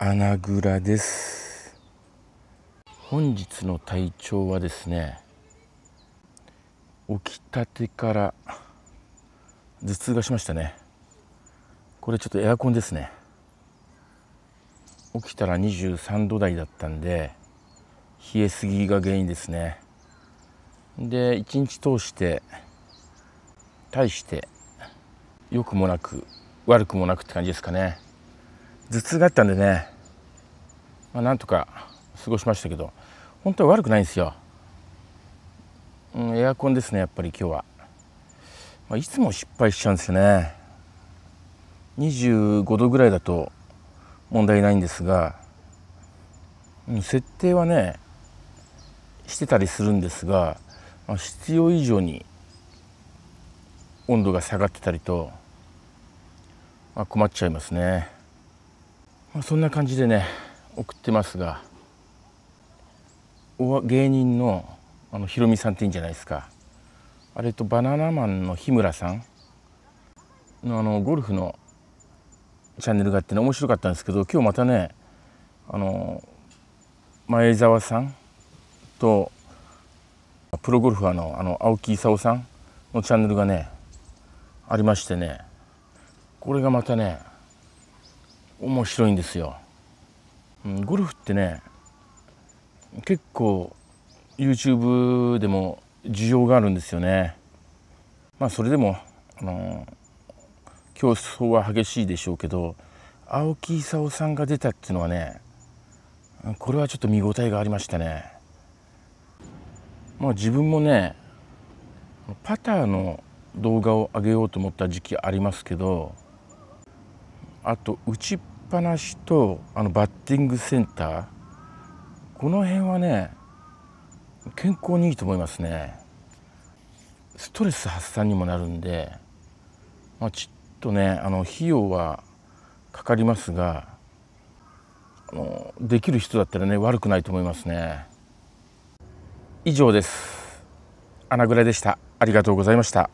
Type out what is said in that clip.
穴蔵です本日の体調はですね起きたてから頭痛がしましたねこれちょっとエアコンですね起きたら23度台だったんで冷えすぎが原因ですねで一日通して大して良くもなく悪くもなくって感じですかね頭痛があったんでね、まあ、なんとか過ごしましたけど本当は悪くないんですよ、うん、エアコンですねやっぱり今日は、まあ、いつも失敗しちゃうんですよね25度ぐらいだと問題ないんですが、うん、設定はねしてたりするんですが、まあ、必要以上に温度が下がってたりと、まあ、困っちゃいますね。まあ、そんな感じでね送ってますが芸人のあのひろみさんっていいんじゃないですかあれとバナナマンの日村さんのあのゴルフのチャンネルがあってね面白かったんですけど今日またねあの前澤さんとプロゴルファーのあの青木功さんのチャンネルがねありましてねこれがまたね面白いんですよ、うん、ゴルフってね結構 YouTube でも需要があるんですよねまあそれでもあの競争は激しいでしょうけど青木功さんが出たっていうのはねこれはちょっと見応えがありましたねまあ自分もねパターの動画を上げようと思った時期ありますけどあと打ちっぱなしとあのバッティングセンターこの辺はね健康にいいと思いますねストレス発散にもなるんで、まあ、ちょっとねあの費用はかかりますがあのできる人だったらね悪くないと思いますね以上です穴蔵でしたありがとうございました